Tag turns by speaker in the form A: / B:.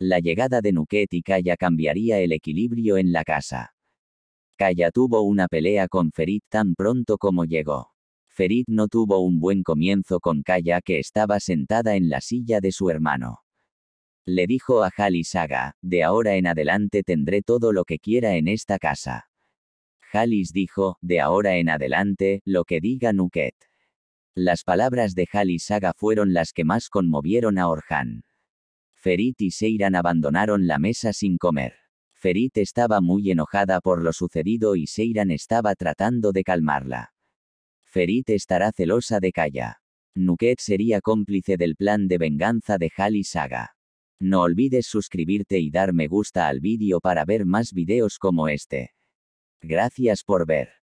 A: La llegada de Nuket y Kaya cambiaría el equilibrio en la casa. Kaya tuvo una pelea con Ferit tan pronto como llegó. Ferit no tuvo un buen comienzo con Kaya que estaba sentada en la silla de su hermano. Le dijo a Jalisaga: de ahora en adelante tendré todo lo que quiera en esta casa. Halis dijo, de ahora en adelante, lo que diga Nuket. Las palabras de Halis fueron las que más conmovieron a Orhan. Ferit y Seiran abandonaron la mesa sin comer. Ferit estaba muy enojada por lo sucedido y Seiran estaba tratando de calmarla. Ferit estará celosa de Kaya. Nuket sería cómplice del plan de venganza de Hali Saga. No olvides suscribirte y dar me gusta al vídeo para ver más videos como este. Gracias por ver.